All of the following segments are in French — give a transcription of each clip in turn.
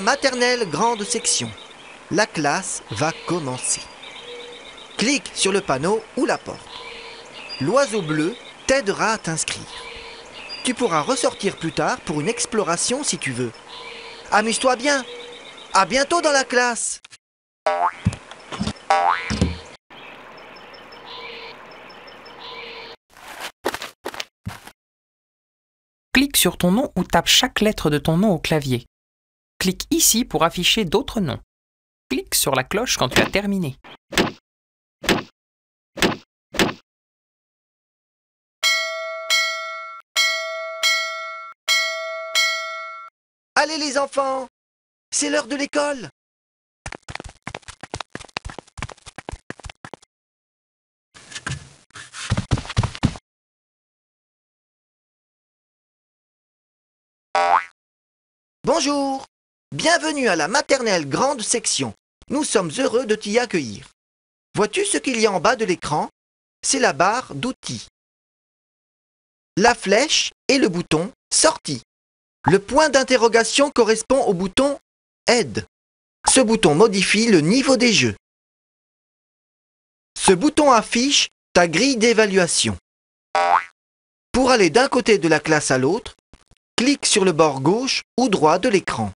maternelle grande section. La classe va commencer. Clique sur le panneau ou la porte. L'oiseau bleu t'aidera à t'inscrire. Tu pourras ressortir plus tard pour une exploration si tu veux. Amuse-toi bien. À bientôt dans la classe. Clique sur ton nom ou tape chaque lettre de ton nom au clavier. Clique ici pour afficher d'autres noms. Clique sur la cloche quand tu as terminé. Allez les enfants C'est l'heure de l'école Bonjour Bienvenue à la maternelle grande section. Nous sommes heureux de t'y accueillir. Vois-tu ce qu'il y a en bas de l'écran C'est la barre d'outils. La flèche et le bouton Sortie. Le point d'interrogation correspond au bouton Aide. Ce bouton modifie le niveau des jeux. Ce bouton affiche ta grille d'évaluation. Pour aller d'un côté de la classe à l'autre, clique sur le bord gauche ou droit de l'écran.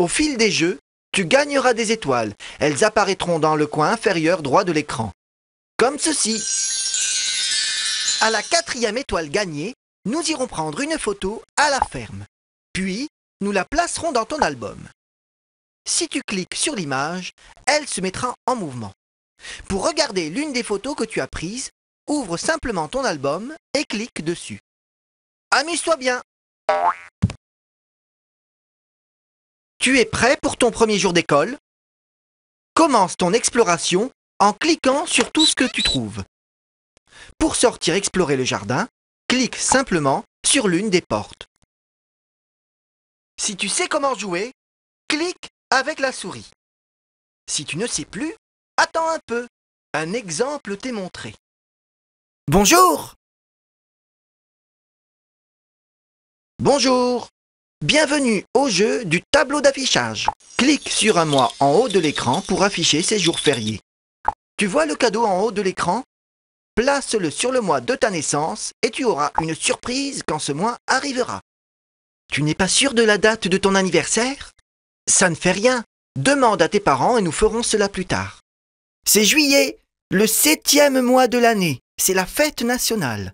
Au fil des jeux, tu gagneras des étoiles. Elles apparaîtront dans le coin inférieur droit de l'écran. Comme ceci. À la quatrième étoile gagnée, nous irons prendre une photo à la ferme. Puis, nous la placerons dans ton album. Si tu cliques sur l'image, elle se mettra en mouvement. Pour regarder l'une des photos que tu as prises, ouvre simplement ton album et clique dessus. Amuse-toi bien tu es prêt pour ton premier jour d'école Commence ton exploration en cliquant sur tout ce que tu trouves. Pour sortir explorer le jardin, clique simplement sur l'une des portes. Si tu sais comment jouer, clique avec la souris. Si tu ne sais plus, attends un peu. Un exemple t'est montré. Bonjour Bonjour Bienvenue au jeu du tableau d'affichage. Clique sur un mois en haut de l'écran pour afficher ses jours fériés. Tu vois le cadeau en haut de l'écran Place-le sur le mois de ta naissance et tu auras une surprise quand ce mois arrivera. Tu n'es pas sûr de la date de ton anniversaire Ça ne fait rien. Demande à tes parents et nous ferons cela plus tard. C'est juillet, le septième mois de l'année. C'est la fête nationale.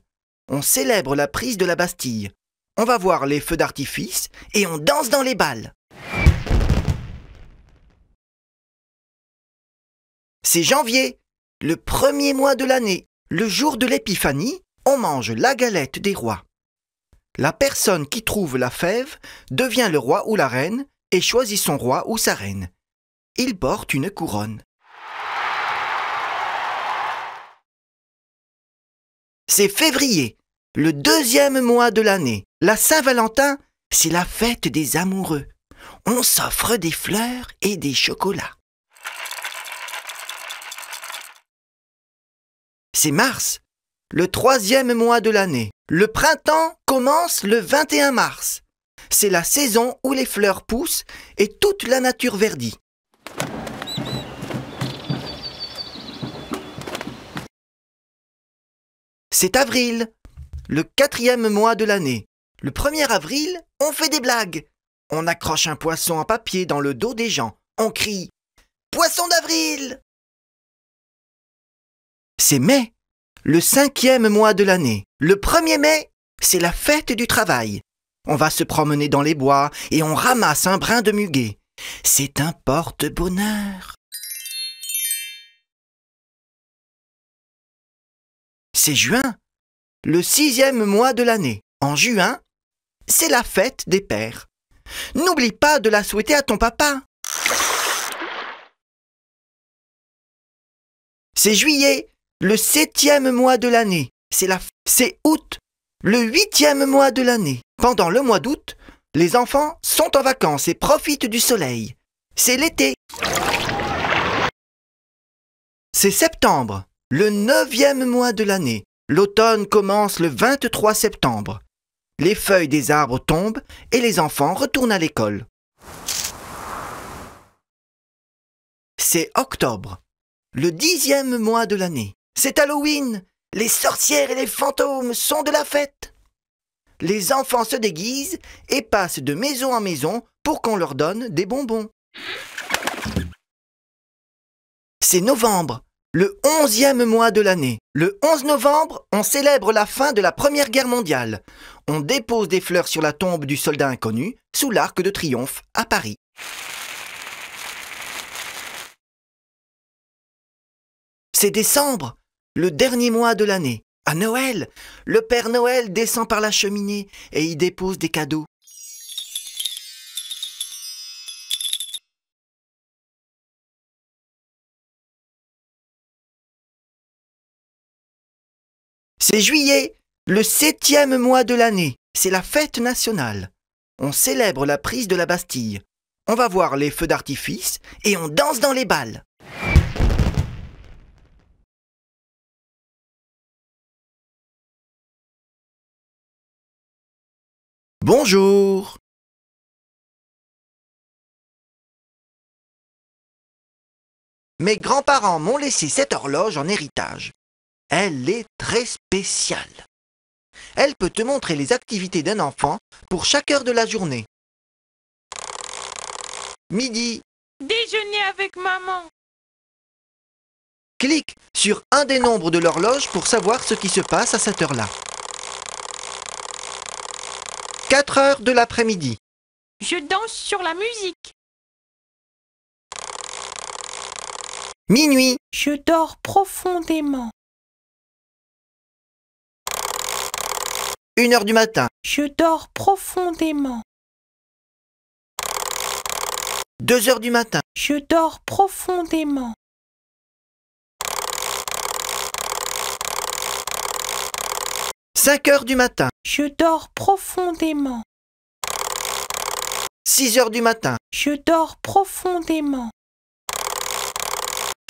On célèbre la prise de la Bastille on va voir les feux d'artifice et on danse dans les balles. C'est janvier, le premier mois de l'année, le jour de l'épiphanie, on mange la galette des rois. La personne qui trouve la fève devient le roi ou la reine et choisit son roi ou sa reine. Il porte une couronne. C'est février, le deuxième mois de l'année. La Saint-Valentin, c'est la fête des amoureux. On s'offre des fleurs et des chocolats. C'est mars, le troisième mois de l'année. Le printemps commence le 21 mars. C'est la saison où les fleurs poussent et toute la nature verdit. C'est avril, le quatrième mois de l'année. Le 1er avril, on fait des blagues. On accroche un poisson en papier dans le dos des gens. On crie Poisson d'avril C'est mai, le cinquième mois de l'année. Le 1er mai, c'est la fête du travail. On va se promener dans les bois et on ramasse un brin de muguet. C'est un porte-bonheur. C'est juin, le sixième mois de l'année. En juin, c'est la fête des pères. N'oublie pas de la souhaiter à ton papa. C'est juillet, le septième mois de l'année. C'est la, c'est août, le huitième mois de l'année. Pendant le mois d'août, les enfants sont en vacances et profitent du soleil. C'est l'été. C'est septembre, le neuvième mois de l'année. L'automne commence le 23 septembre les feuilles des arbres tombent et les enfants retournent à l'école. C'est octobre, le dixième mois de l'année. C'est Halloween. Les sorcières et les fantômes sont de la fête. Les enfants se déguisent et passent de maison en maison pour qu'on leur donne des bonbons. C'est novembre, le onzième mois de l'année, le 11 novembre, on célèbre la fin de la Première Guerre mondiale. On dépose des fleurs sur la tombe du soldat inconnu, sous l'Arc de Triomphe, à Paris. C'est décembre, le dernier mois de l'année. À Noël, le Père Noël descend par la cheminée et y dépose des cadeaux. C'est juillet, le septième mois de l'année. C'est la fête nationale. On célèbre la prise de la Bastille. On va voir les feux d'artifice et on danse dans les balles. Bonjour Mes grands-parents m'ont laissé cette horloge en héritage. Elle est très spéciale. Elle peut te montrer les activités d'un enfant pour chaque heure de la journée. Midi. Déjeuner avec maman. Clique sur un des nombres de l'horloge pour savoir ce qui se passe à cette heure-là. 4 heures de l'après-midi. Je danse sur la musique. Minuit. Je dors profondément. une heure du matin. Je dors profondément. Deux heures du matin. Je dors profondément. 5 heures du matin. Je dors profondément. 6 heures du matin. Je dors profondément.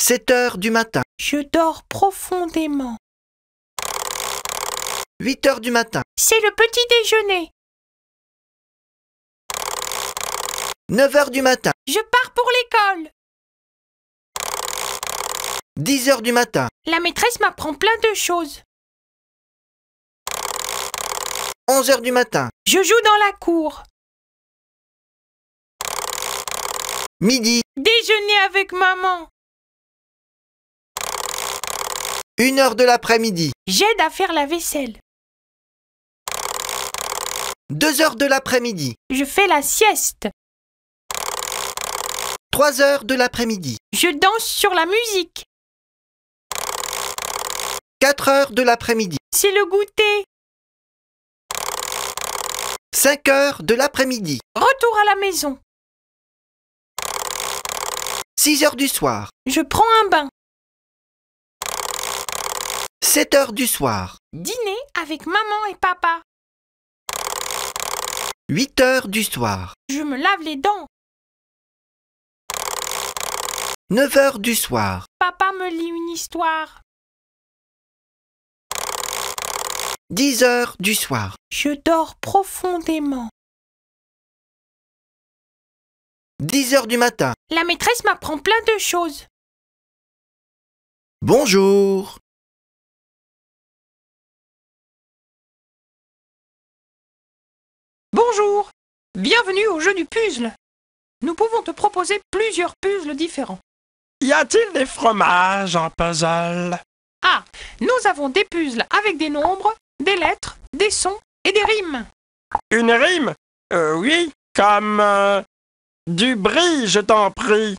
7 heures du matin. Je dors profondément. 8 heures du matin. C'est le petit déjeuner. 9 heures du matin. Je pars pour l'école. 10 heures du matin. La maîtresse m'apprend plein de choses. 11 heures du matin. Je joue dans la cour. Midi. Déjeuner avec maman. Une heure de l'après-midi. J'aide à faire la vaisselle. 2 heures de l'après-midi. Je fais la sieste. 3 heures de l'après-midi. Je danse sur la musique. 4 heures de l'après-midi. C'est le goûter. 5 heures de l'après-midi. Retour à la maison. 6 heures du soir. Je prends un bain. 7 heures du soir. Dîner avec maman et papa. 8 heures du soir. Je me lave les dents. 9 heures du soir. Papa me lit une histoire. 10 heures du soir. Je dors profondément. 10 heures du matin. La maîtresse m'apprend plein de choses. Bonjour. Bonjour Bienvenue au jeu du puzzle Nous pouvons te proposer plusieurs puzzles différents. Y a-t-il des fromages en puzzle Ah Nous avons des puzzles avec des nombres, des lettres, des sons et des rimes. Une rime euh, Oui, comme... Euh, du bris, je t'en prie.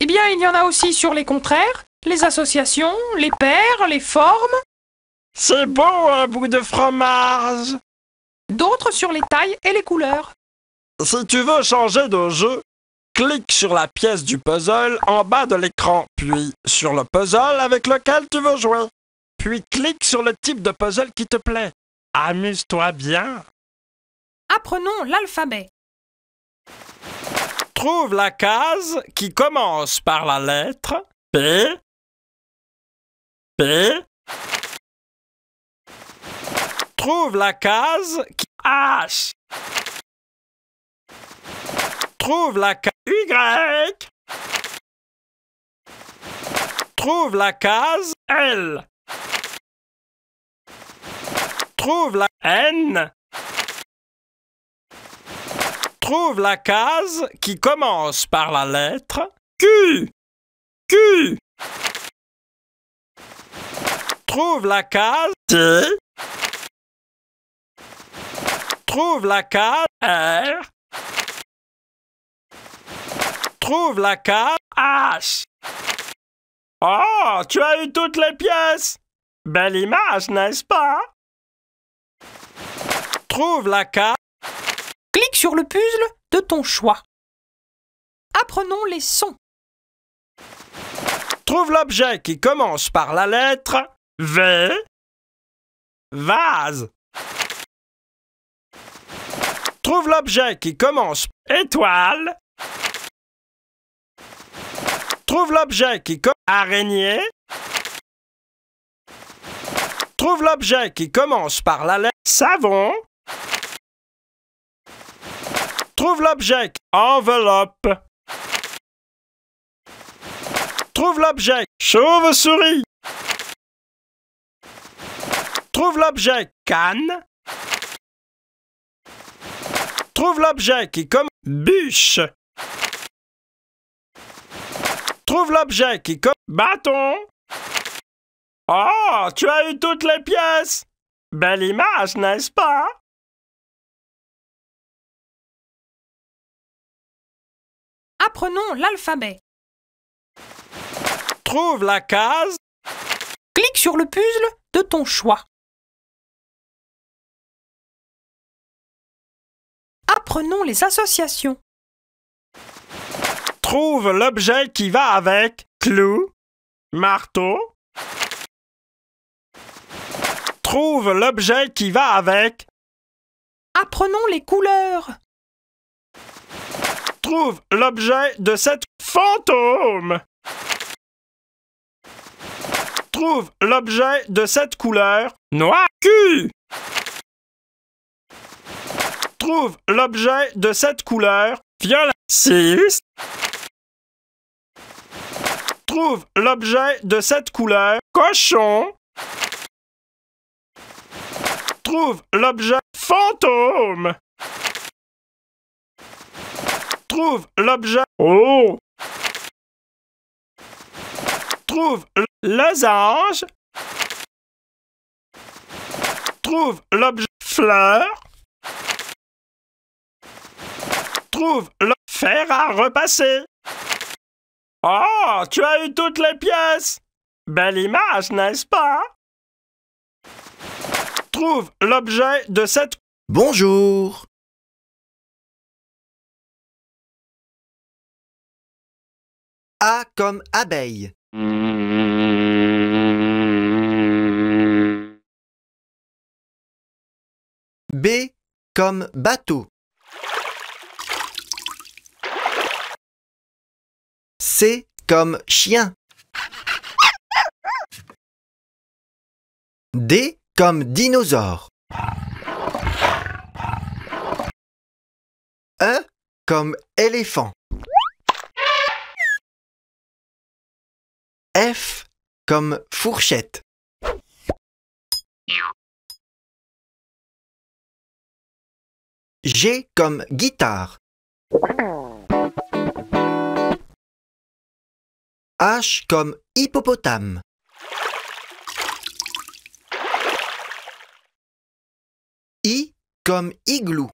Eh bien, il y en a aussi sur les contraires, les associations, les paires, les formes. C'est beau un bout de fromage d'autres sur les tailles et les couleurs. Si tu veux changer de jeu, clique sur la pièce du puzzle en bas de l'écran, puis sur le puzzle avec lequel tu veux jouer. Puis clique sur le type de puzzle qui te plaît. Amuse-toi bien. Apprenons l'alphabet. Trouve la case qui commence par la lettre P. P. Trouve la case qui H. Trouve la case Y. Trouve la case L. Trouve la N. Trouve la case qui commence par la lettre Q. Q. Trouve la case T. Trouve la carte R. Euh. Trouve la carte H. Oh, tu as eu toutes les pièces. Belle image, n'est-ce pas Trouve la carte. Clique sur le puzzle de ton choix. Apprenons les sons. Trouve l'objet qui commence par la lettre V. Vase trouve l'objet qui commence étoile. Trouve l'objet qui commence araignée. Trouve l'objet qui commence par la lettre savon. Trouve l'objet enveloppe. Trouve l'objet chauve-souris. Trouve l'objet canne. Trouve l'objet qui comme bûche. Trouve l'objet qui comme bâton. Oh, tu as eu toutes les pièces. Belle image, n'est-ce pas Apprenons l'alphabet. Trouve la case. Clique sur le puzzle de ton choix. Apprenons les associations. Trouve l'objet qui va avec clou, marteau. Trouve l'objet qui va avec. Apprenons les couleurs. Trouve l'objet de cette fantôme. Trouve l'objet de cette couleur noir trouve l'objet de cette couleur violet. Trouve l'objet de cette couleur cochon. Trouve l'objet fantôme. Trouve l'objet oh. Trouve losange. Trouve l'objet fleur trouve le fer à repasser. Oh, tu as eu toutes les pièces. Belle image, n'est-ce pas Trouve l'objet de cette... Bonjour A comme abeille. B comme bateau. C comme chien. D comme dinosaure. E comme éléphant. F comme fourchette. G comme guitare. H comme hippopotame. I comme igloo.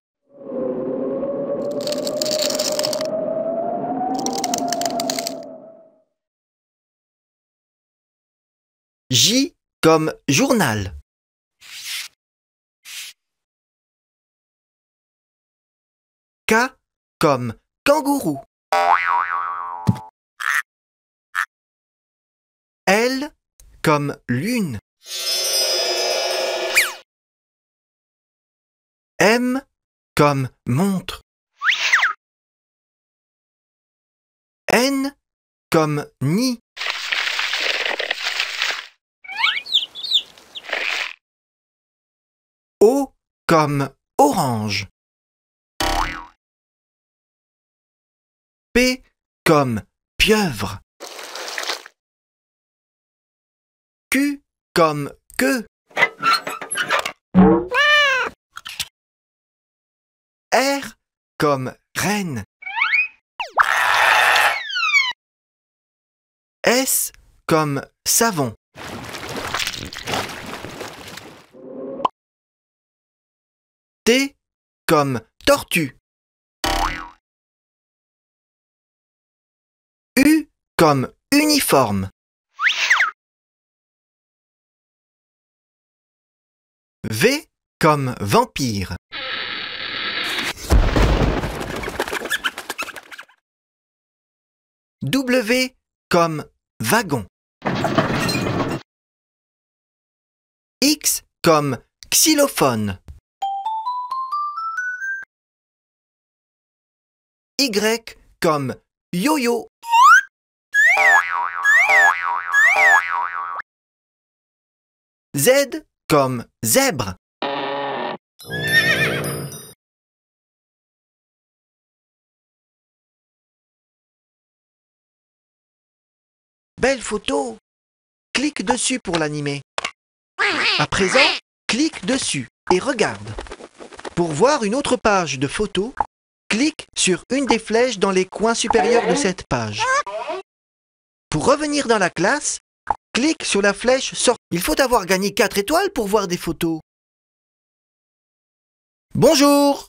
J comme journal. K comme kangourou. L comme l'une. M comme montre. N comme nid. O comme orange. P comme pieuvre. Q comme que. R comme reine. S comme savon. T comme tortue. U comme uniforme. V comme vampire. W comme wagon. X comme xylophone. Y comme yo-yo. Z comme zèbre. Belle photo Clique dessus pour l'animer. À présent, clique dessus et regarde. Pour voir une autre page de photos, clique sur une des flèches dans les coins supérieurs de cette page. Pour revenir dans la classe, Clique sur la flèche Sort. Il faut avoir gagné 4 étoiles pour voir des photos. Bonjour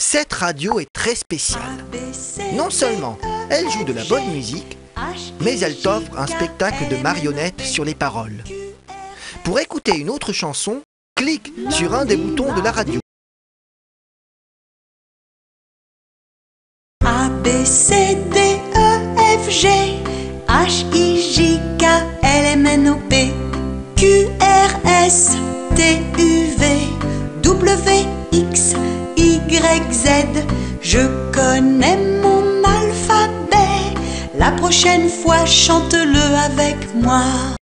Cette radio est très spéciale. Non seulement elle joue de la bonne musique, mais elle t'offre un spectacle de marionnettes sur les paroles. Pour écouter une autre chanson, clique sur un des boutons de la radio. ABC H, I, J, K, L, M, N, O, P, Q, R, S, T, U, V, W, X, Y, Z. Je connais mon alphabet. La prochaine fois, chante-le avec moi.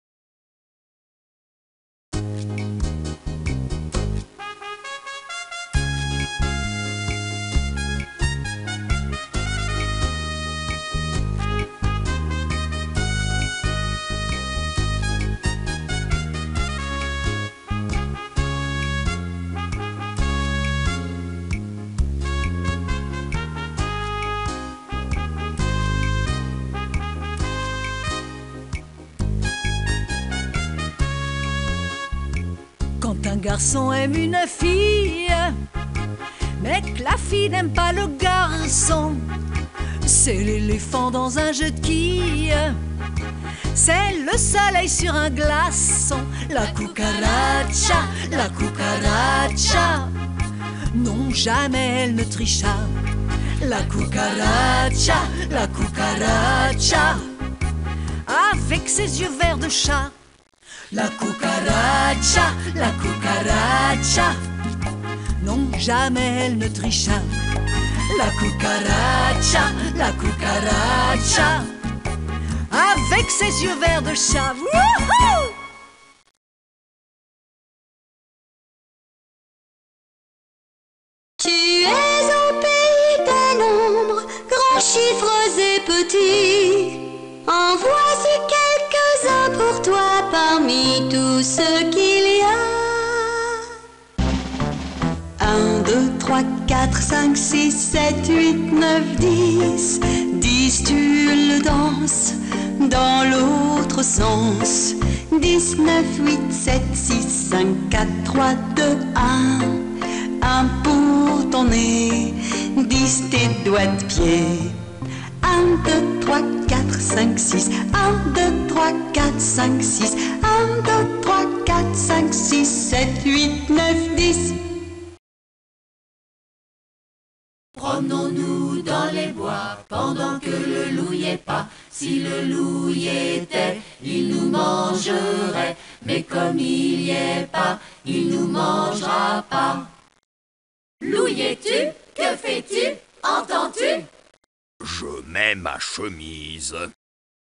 Un garçon aime une fille, mais que la fille n'aime pas le garçon. C'est l'éléphant dans un jeu de quilles. C'est le soleil sur un glaçon. La cucaracha, la cucaracha. Non, jamais elle ne tricha. La cucaracha, la cucaracha. Avec ses yeux verts de chat. La cucaracha, la cucaracha, non jamais elle ne tricha. La cucaracha, la cucaracha, avec ses yeux verts de chat. Wouhou tu es au pays des nombres, grands chiffres et petits. En voici pour toi parmi tout ce qu'il y a. 1, 2, 3, 4, 5, 6, 7, 8, 9, 10. 10, tu le danses dans l'autre sens. 10, 9, 8, 7, 6, 5, 4, 3, 2, 1. 1 pour ton nez, 10 tes doigts de pied. 1, 2, 3, 4, 5, 6. 1, 2, 3, 4, 5, 6. 1, 2, 3, 4, 5, 6, 7, 8, 9, 10. Promenons-nous dans les bois pendant que le loup y est pas. Si le loup y était, il nous mangerait. Mais comme il y est pas, il nous mangera pas. Loup es-tu Que fais-tu Entends-tu je mets ma chemise.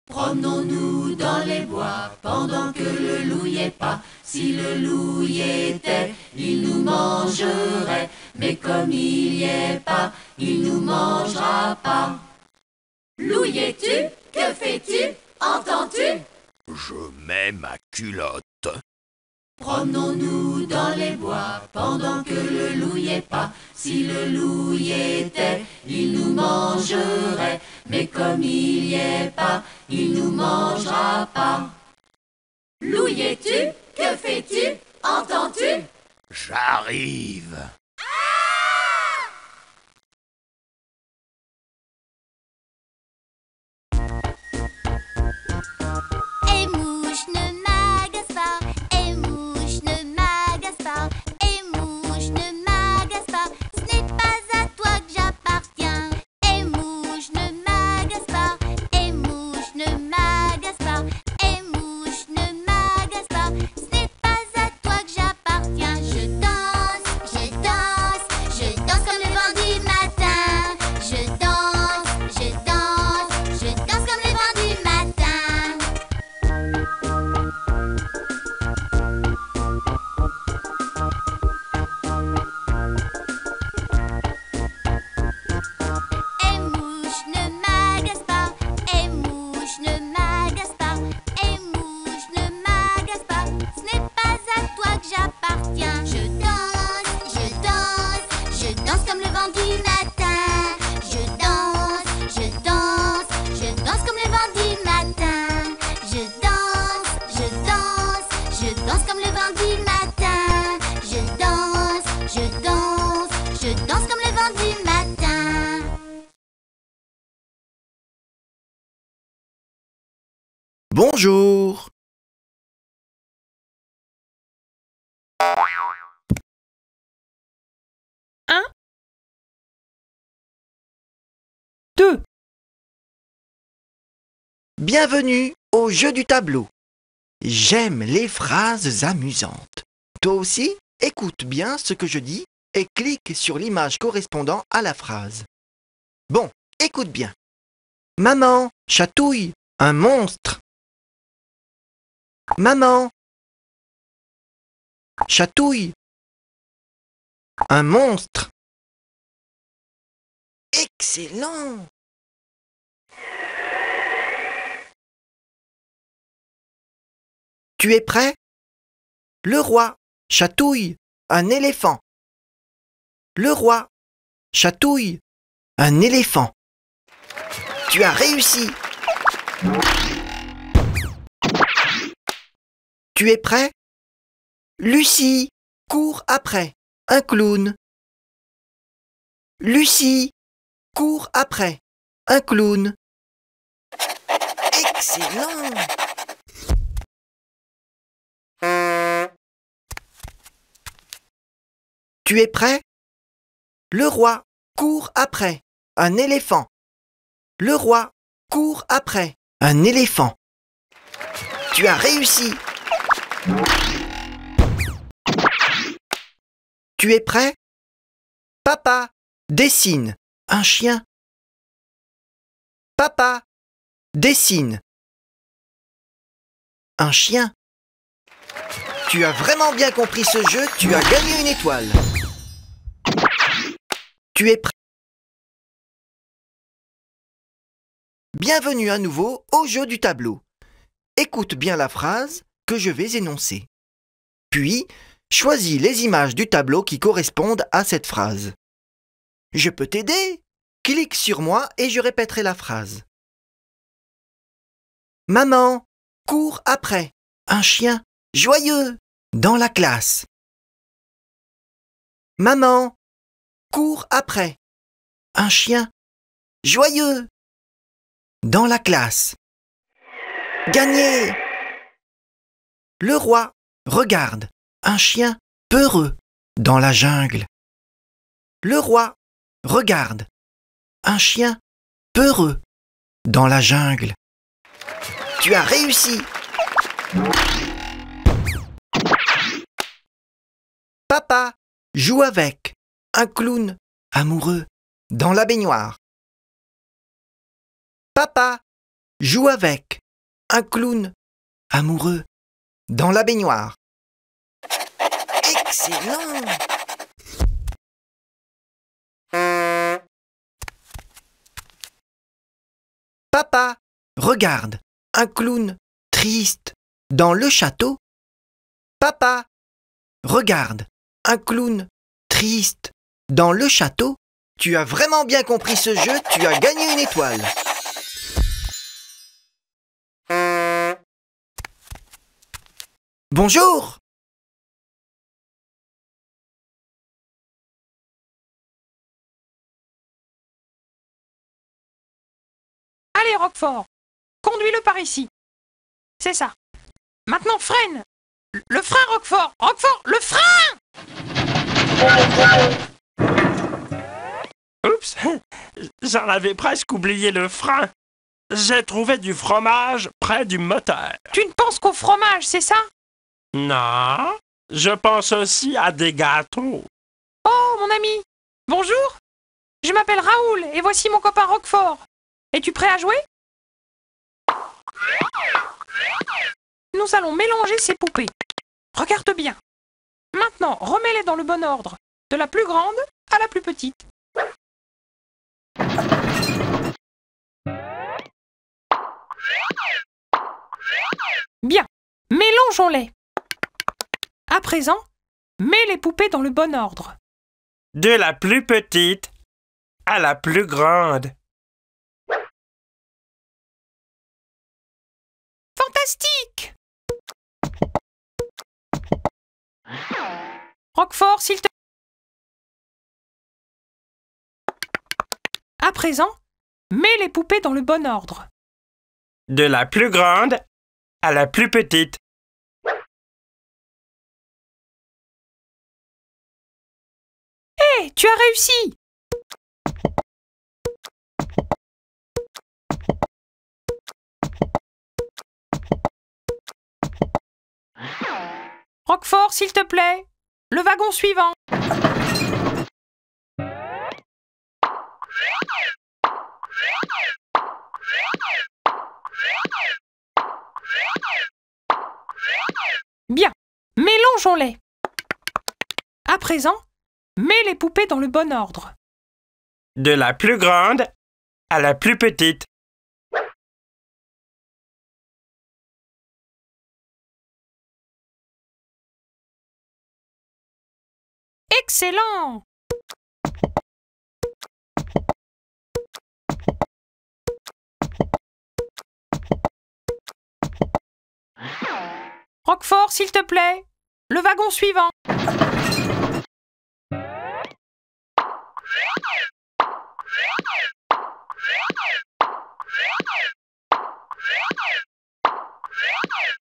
Promenons-nous dans les bois pendant que le loup y est pas. Si le loup y était, il nous mangerait. Mais comme il y est pas, il nous mangera pas. Loup es-tu Que fais-tu Entends-tu Je mets ma culotte. Promenons-nous dans les bois pendant que le loup y est pas. Si le loup y était, il nous mangerait. Mais comme il y est pas, il nous mangera pas. Loup es-tu Que fais-tu Entends-tu J'arrive. Ah! Et mouche ne Bienvenue au jeu du tableau. J'aime les phrases amusantes. Toi aussi, écoute bien ce que je dis et clique sur l'image correspondant à la phrase. Bon, écoute bien. Maman, chatouille, un monstre. Maman, chatouille, un monstre. Excellent Tu es prêt Le roi chatouille un éléphant. Le roi chatouille un éléphant. Tu as réussi. Tu es prêt Lucie court après un clown. Lucie court après un clown. Excellent Tu es prêt Le roi court après un éléphant. Le roi court après un éléphant. Tu as réussi. Tu es prêt Papa dessine un chien. Papa dessine un chien. Tu as vraiment bien compris ce jeu, tu as gagné une étoile. Tu es prêt Bienvenue à nouveau au jeu du tableau. Écoute bien la phrase que je vais énoncer. Puis, choisis les images du tableau qui correspondent à cette phrase. Je peux t'aider Clique sur moi et je répéterai la phrase. Maman, cours après. Un chien joyeux dans la classe. Maman, cours après. Un chien. Joyeux. Dans la classe. Gagné. Le roi regarde un chien peureux dans la jungle. Le roi regarde un chien peureux dans la jungle. Tu as réussi. Papa, joue avec un clown amoureux dans la baignoire. Papa joue avec un clown amoureux dans la baignoire. Excellent Papa regarde un clown triste dans le château. Papa regarde un clown triste dans le château, tu as vraiment bien compris ce jeu, tu as gagné une étoile. Bonjour Allez, Roquefort, conduis-le par ici. C'est ça. Maintenant, freine Le frein, Roquefort Roquefort, le frein Oups, j'en avais presque oublié le frein. J'ai trouvé du fromage près du moteur. Tu ne penses qu'au fromage, c'est ça Non, je pense aussi à des gâteaux. Oh, mon ami, bonjour. Je m'appelle Raoul et voici mon copain Roquefort. Es-tu prêt à jouer Nous allons mélanger ces poupées. Regarde bien. Maintenant, remets-les dans le bon ordre de la plus grande à la plus petite. Bien, mélangeons-les. À présent, mets les poupées dans le bon ordre. De la plus petite à la plus grande. Fantastique Roquefort, s'il te plaît. À présent, mets les poupées dans le bon ordre. De la plus grande à la plus petite. Hé, tu as réussi Roquefort, s'il te plaît, le wagon suivant. Mélangeons-les. À présent, mets les poupées dans le bon ordre. De la plus grande à la plus petite. Excellent Roquefort, s'il te plaît. Le wagon suivant.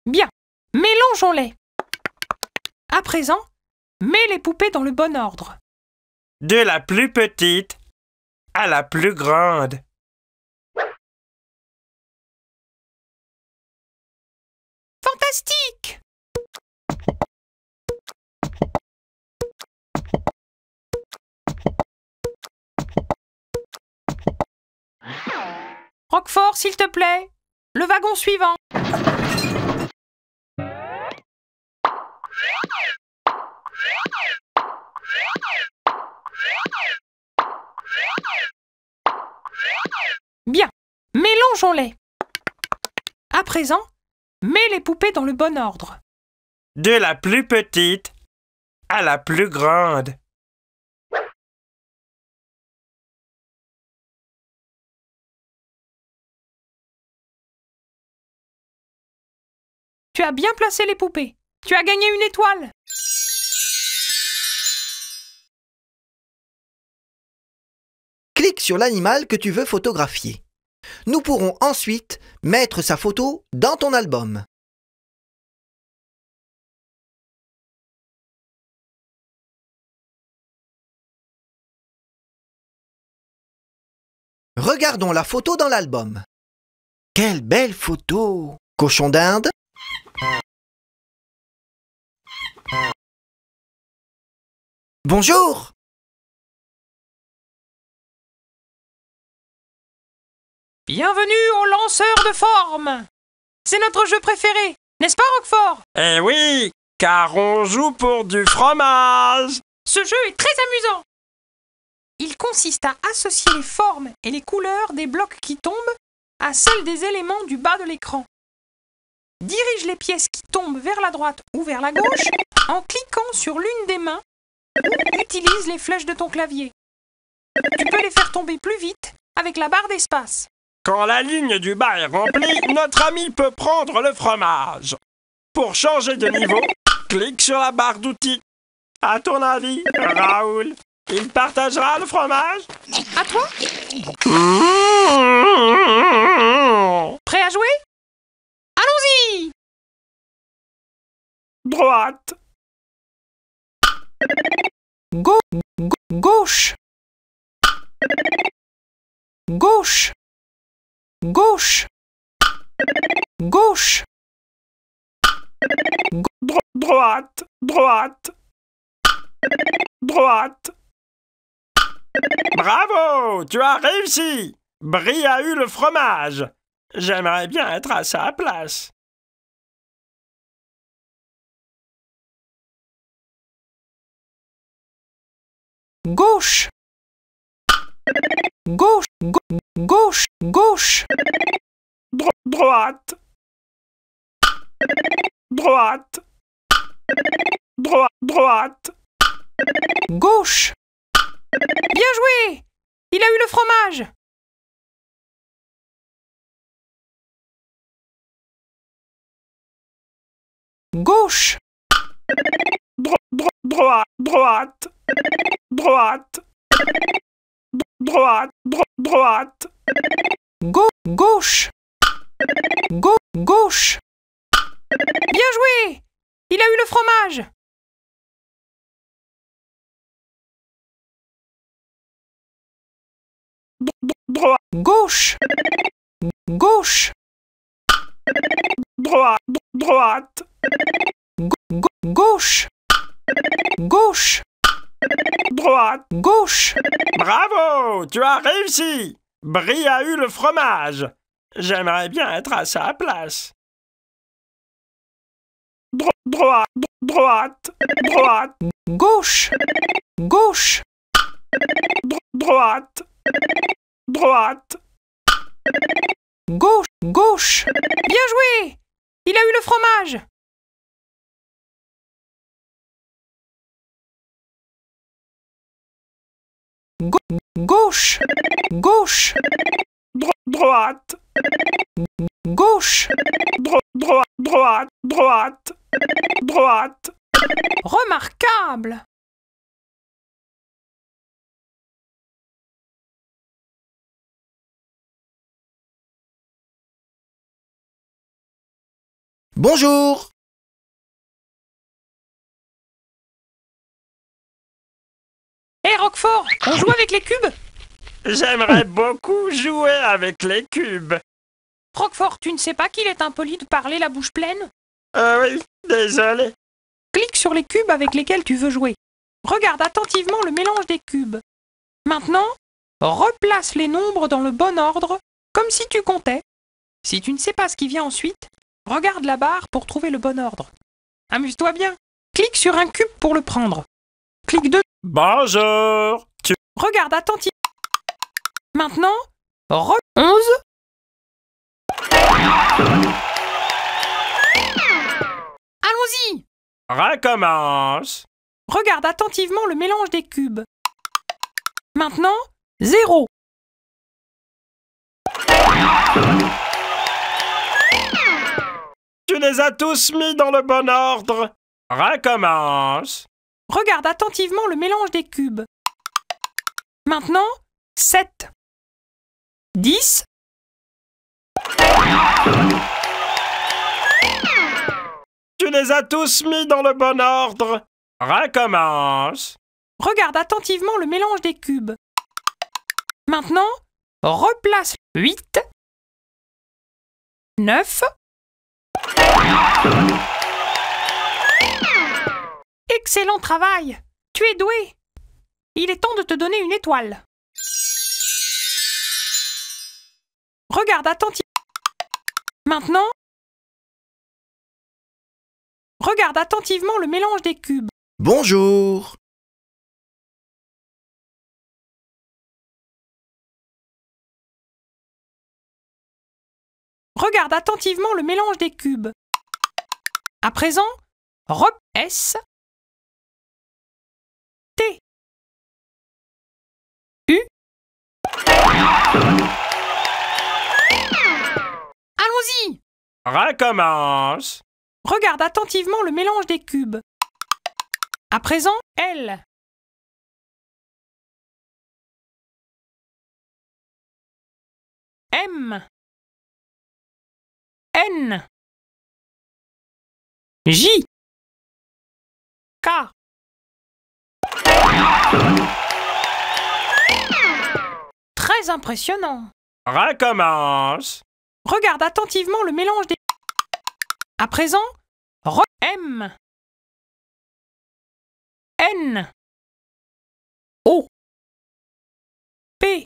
Bien, mélangeons-les. À présent, mets les poupées dans le bon ordre. De la plus petite à la plus grande. Fantastique Roquefort, s'il te plaît, le wagon suivant. Bien, mélangeons-les. À présent, mets les poupées dans le bon ordre. De la plus petite à la plus grande. Tu as bien placé les poupées. Tu as gagné une étoile. Clique sur l'animal que tu veux photographier. Nous pourrons ensuite mettre sa photo dans ton album. Regardons la photo dans l'album. Quelle belle photo Cochon d'Inde, Bonjour Bienvenue au lanceur de formes C'est notre jeu préféré, n'est-ce pas Roquefort Eh oui, car on joue pour du fromage Ce jeu est très amusant Il consiste à associer les formes et les couleurs des blocs qui tombent à celles des éléments du bas de l'écran. Dirige les pièces qui tombent vers la droite ou vers la gauche en cliquant sur l'une des mains Utilise les flèches de ton clavier. Tu peux les faire tomber plus vite avec la barre d'espace. Quand la ligne du bas est remplie, notre ami peut prendre le fromage. Pour changer de niveau, clique sur la barre d'outils. À ton avis, Raoul, il partagera le fromage À toi Prêt à jouer Allons-y Droite gauche. Gauche. Gauche. Gauche. Dro droite. Droite. Droite. Bravo, tu as réussi. Brie a eu le fromage. J'aimerais bien être à sa place. gauche gauche gauche gauche droite droite droite gauche bien joué il a eu le fromage gauche droite droite droite droite, droite, droite, Gau gauche, gauche. Bien joué Il a eu le fromage Droite, gauche, gauche, droite, droite, gauche, gauche. Droite. Gauche. Bravo, tu as réussi. Brie a eu le fromage. J'aimerais bien être à sa place. droite, droite, droite. Gauche. Gauche. droite. Droite. Gauche, gauche. Bien joué. Il a eu le fromage. gauche, gauche, droite, gauche, droite, droite, droite, droite. Remarquable. Bonjour Roquefort, on joue avec les cubes J'aimerais beaucoup jouer avec les cubes. Roquefort, tu ne sais pas qu'il est impoli de parler la bouche pleine Ah oui, désolé. Clique sur les cubes avec lesquels tu veux jouer. Regarde attentivement le mélange des cubes. Maintenant, replace les nombres dans le bon ordre, comme si tu comptais. Si tu ne sais pas ce qui vient ensuite, regarde la barre pour trouver le bon ordre. Amuse-toi bien. Clique sur un cube pour le prendre. Clique deux Bonjour. Tu regardes attentivement. Maintenant, re 11. Allons-y. Recommence. Regarde attentivement le mélange des cubes. Maintenant, 0. Tu les as tous mis dans le bon ordre. Recommence. Regarde attentivement le mélange des cubes. Maintenant, 7. 10. Tu les as tous mis dans le bon ordre. Recommence. Regarde attentivement le mélange des cubes. Maintenant, replace 8. 9. Excellent travail Tu es doué Il est temps de te donner une étoile. Regarde attentivement. Maintenant, regarde attentivement le mélange des cubes. Bonjour Regarde attentivement le mélange des cubes. À présent, rep S Allons-y Recommence Regarde attentivement le mélange des cubes. À présent, L. M. N. J. K très impressionnant. Recommence. Regarde attentivement le mélange des... À présent, re M. N. O. P.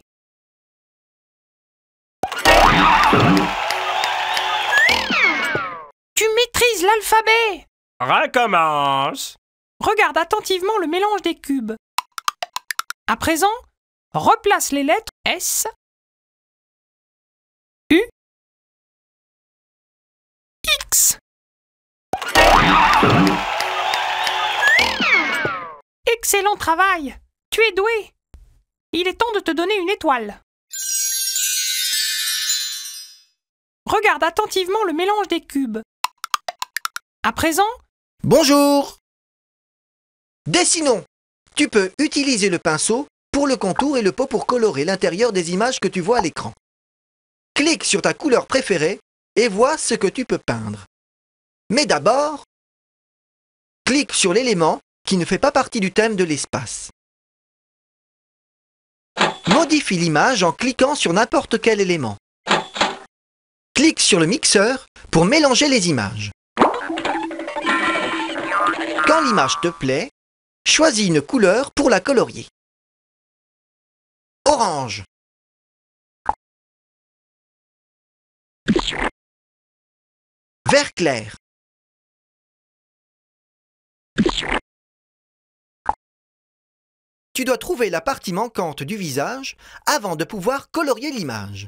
Tu maîtrises l'alphabet Recommence Regarde attentivement le mélange des cubes. À présent, replace les lettres S U X Excellent travail Tu es doué Il est temps de te donner une étoile. Regarde attentivement le mélange des cubes. À présent... Bonjour Dessinons Tu peux utiliser le pinceau pour le contour et le pot pour colorer l'intérieur des images que tu vois à l'écran. Clique sur ta couleur préférée et vois ce que tu peux peindre. Mais d'abord, clique sur l'élément qui ne fait pas partie du thème de l'espace. Modifie l'image en cliquant sur n'importe quel élément. Clique sur le mixeur pour mélanger les images. Quand l'image te plaît, choisis une couleur pour la colorier orange Vert clair Tu dois trouver la partie manquante du visage avant de pouvoir colorier l'image.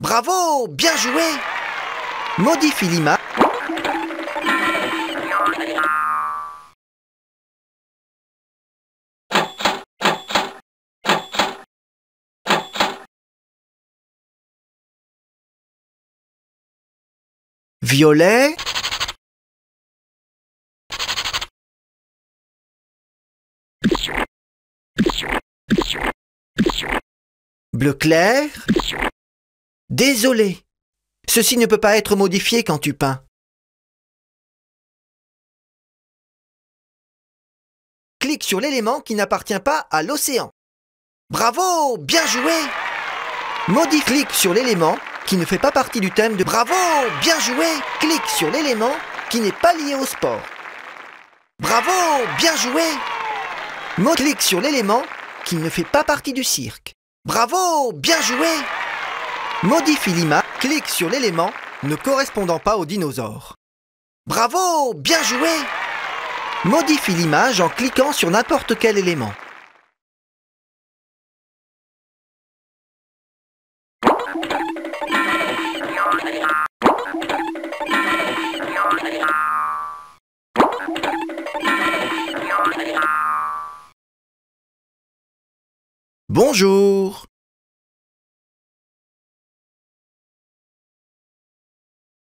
Bravo Bien joué Modifie l'image. violet bleu clair. Désolé, ceci ne peut pas être modifié quand tu peins. Clique sur l'élément qui n'appartient pas à l'océan. Bravo, bien joué Maudit clique sur l'élément qui ne fait pas partie du thème de Bravo, bien joué, clique sur l'élément qui n'est pas lié au sport. Bravo, bien joué. clique sur l'élément qui ne fait pas partie du cirque. Bravo, bien joué. Modifie l'image, clique sur l'élément ne correspondant pas au dinosaure. Bravo, bien joué. Modifie l'image en cliquant sur n'importe quel élément. Bonjour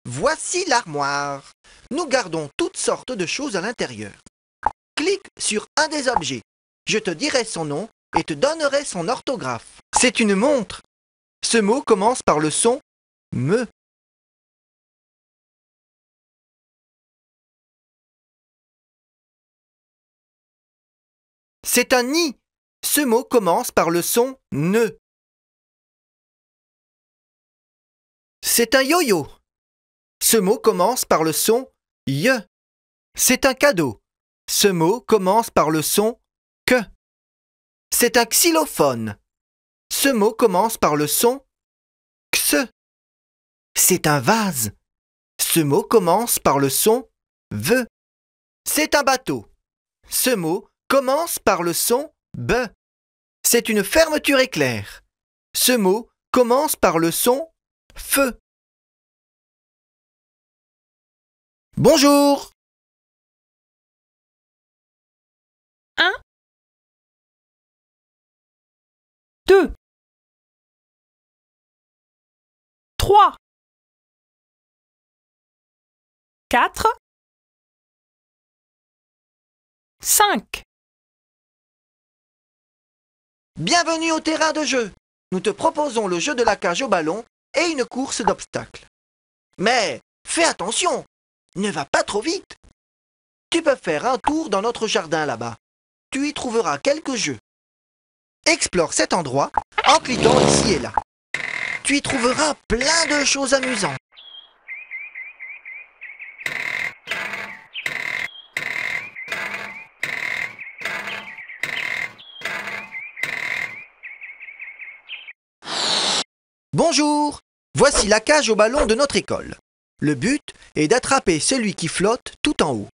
Voici l'armoire. Nous gardons toutes sortes de choses à l'intérieur. Clique sur un des objets. Je te dirai son nom et te donnerai son orthographe. C'est une montre. Ce mot commence par le son me. C'est un nid ce mot commence par le son ne. C'est un yo-yo. Ce mot commence par le son ye. C'est un cadeau. Ce mot commence par le son que. C'est un xylophone. Ce mot commence par le son x. C'est un vase. Ce mot commence par le son ve. C'est un bateau. Ce mot commence par le son b c'est une fermeture éclair. Ce mot commence par le son feu. Bonjour. 1 2 3 4 5 Bienvenue au terrain de jeu. Nous te proposons le jeu de la cage au ballon et une course d'obstacles. Mais fais attention, ne va pas trop vite. Tu peux faire un tour dans notre jardin là-bas. Tu y trouveras quelques jeux. Explore cet endroit en cliquant ici et là. Tu y trouveras plein de choses amusantes. Bonjour Voici la cage au ballon de notre école. Le but est d'attraper celui qui flotte tout en haut.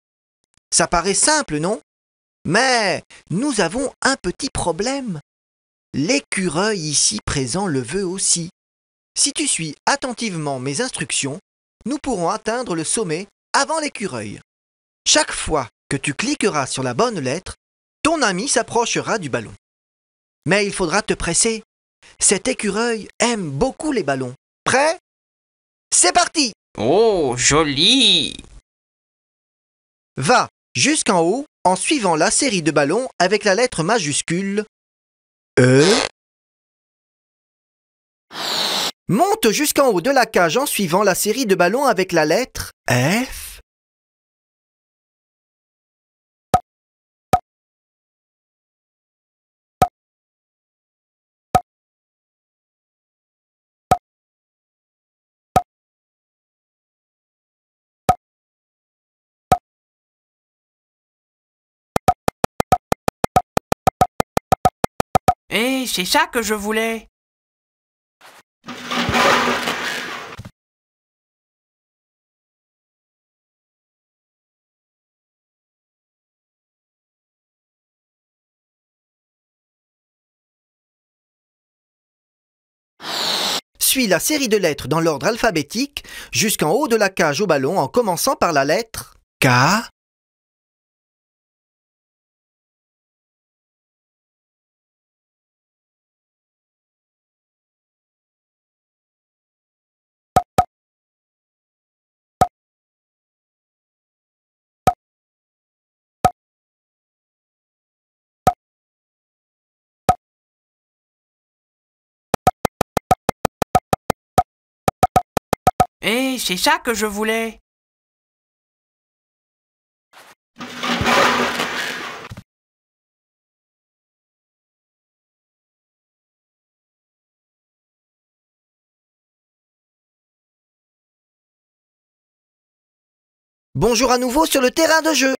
Ça paraît simple, non Mais nous avons un petit problème. L'écureuil ici présent le veut aussi. Si tu suis attentivement mes instructions, nous pourrons atteindre le sommet avant l'écureuil. Chaque fois que tu cliqueras sur la bonne lettre, ton ami s'approchera du ballon. Mais il faudra te presser. Cet écureuil aime beaucoup les ballons. Prêt C'est parti Oh, joli Va jusqu'en haut en suivant la série de ballons avec la lettre majuscule E. Monte jusqu'en haut de la cage en suivant la série de ballons avec la lettre F. c'est ça que je voulais. Suis la série de lettres dans l'ordre alphabétique jusqu'en haut de la cage au ballon en commençant par la lettre K, Eh, c'est ça que je voulais Bonjour à nouveau sur le terrain de jeu.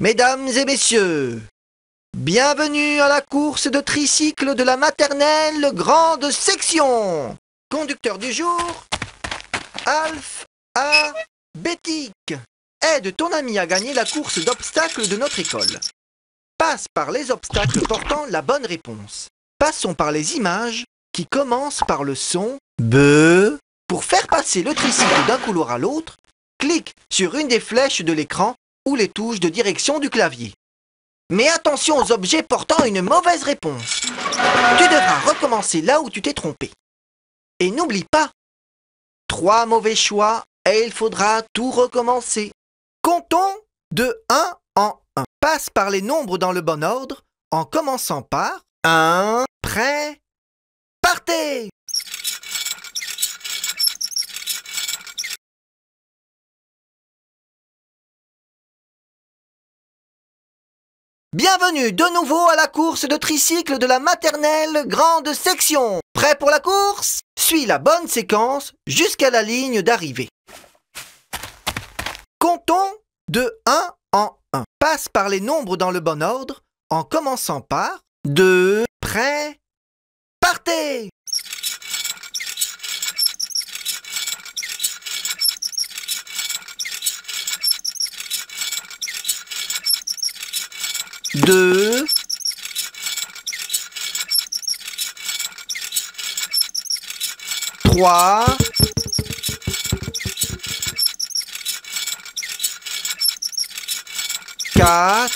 Mesdames et messieurs, Bienvenue à la course de tricycle de la maternelle grande section. Conducteur du jour, Alf A. Bétique. Aide ton ami à gagner la course d'obstacles de notre école. Passe par les obstacles portant la bonne réponse. Passons par les images qui commencent par le son B. Pour faire passer le tricycle d'un couloir à l'autre, clique sur une des flèches de l'écran ou les touches de direction du clavier. Mais attention aux objets portant une mauvaise réponse. Tu devras recommencer là où tu t'es trompé. Et n'oublie pas, trois mauvais choix et il faudra tout recommencer. Comptons de 1 en 1. Passe par les nombres dans le bon ordre en commençant par 1, prêt, partez Bienvenue de nouveau à la course de tricycle de la maternelle grande section. Prêt pour la course Suis la bonne séquence jusqu'à la ligne d'arrivée. Comptons de 1 en 1. Passe par les nombres dans le bon ordre en commençant par 2, prêt, partez 2, 3, 4, 5,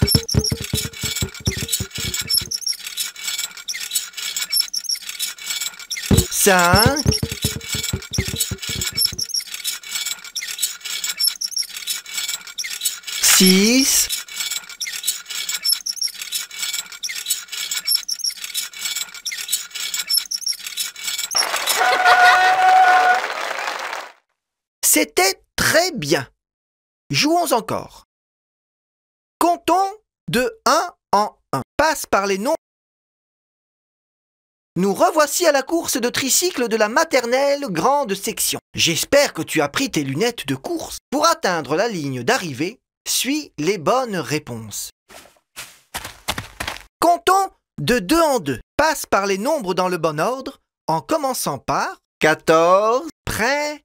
6, C'était très bien. Jouons encore. Comptons de 1 en 1. Passe par les noms. Nous revoici à la course de tricycle de la maternelle grande section. J'espère que tu as pris tes lunettes de course. Pour atteindre la ligne d'arrivée, suis les bonnes réponses. Comptons de 2 en 2. Passe par les nombres dans le bon ordre en commençant par 14, près,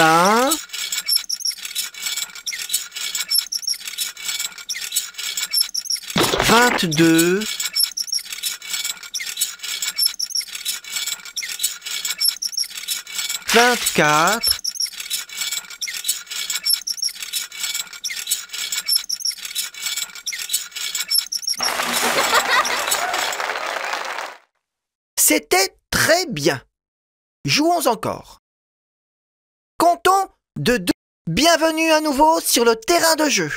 22 24 C'était très bien. Jouons encore. Comptons de deux. Bienvenue à nouveau sur le terrain de jeu.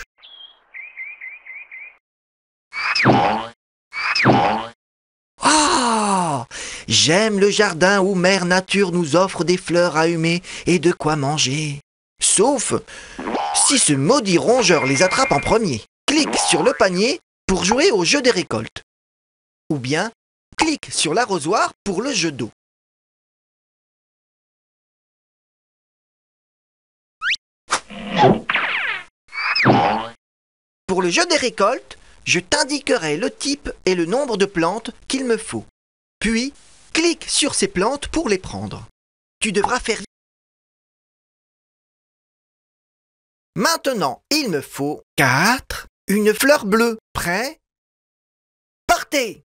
Ah J'aime le jardin où Mère Nature nous offre des fleurs à humer et de quoi manger. Sauf si ce maudit rongeur les attrape en premier. Clique sur le panier pour jouer au jeu des récoltes. Ou bien, clique sur l'arrosoir pour le jeu d'eau. Pour le jeu des récoltes, je t'indiquerai le type et le nombre de plantes qu'il me faut. Puis, clique sur ces plantes pour les prendre. Tu devras faire... Maintenant, il me faut 4. Une fleur bleue. Prêt Partez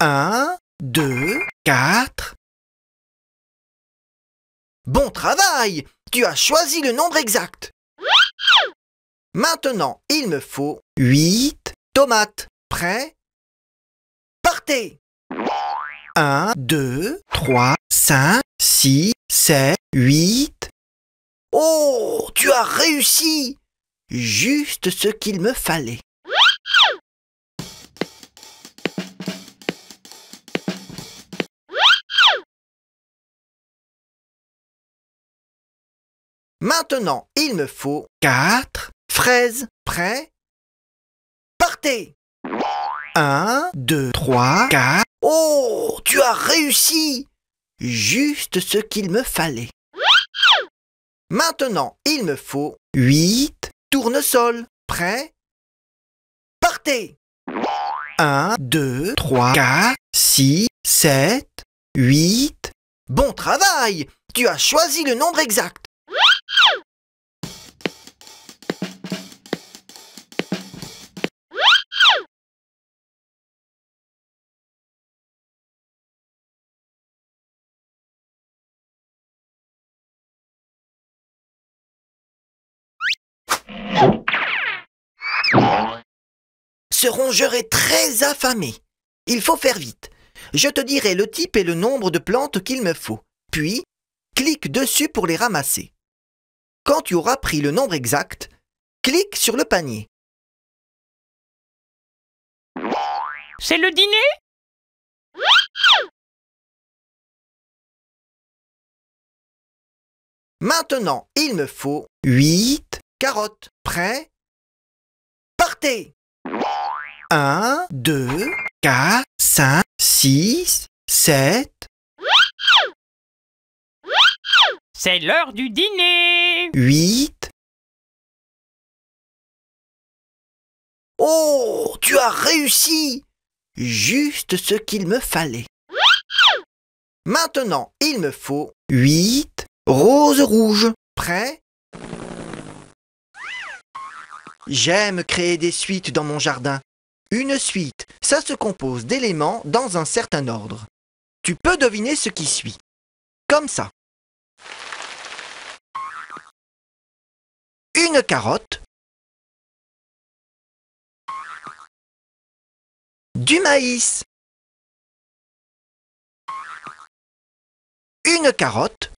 1, 2, 4. Bon travail Tu as choisi le nombre exact Maintenant, il me faut 8 tomates. Prêt Partez 1, 2, 3, 5, 6, 7, 8. Oh, tu as réussi Juste ce qu'il me fallait. Maintenant, il me faut 4, Fraise, prêt Partez 1, 2, 3, 4. Oh, tu as réussi Juste ce qu'il me fallait. Maintenant, il me faut 8 tournesols. Prêt Partez 1, 2, 3, 4, 6, 7, 8. Bon travail Tu as choisi le nombre exact. Ce rongeur est très affamé. Il faut faire vite. Je te dirai le type et le nombre de plantes qu'il me faut. Puis, clique dessus pour les ramasser. Quand tu auras pris le nombre exact, clique sur le panier. C'est le dîner Maintenant, il me faut 8 carottes. Prêt 1, 2, 4, 5, 6, 7. C'est l'heure du dîner. 8. Oh, tu as réussi. Juste ce qu'il me fallait. Maintenant, il me faut 8 roses rouges. Prêt J'aime créer des suites dans mon jardin. Une suite, ça se compose d'éléments dans un certain ordre. Tu peux deviner ce qui suit. Comme ça. Une carotte. Du maïs. Une carotte.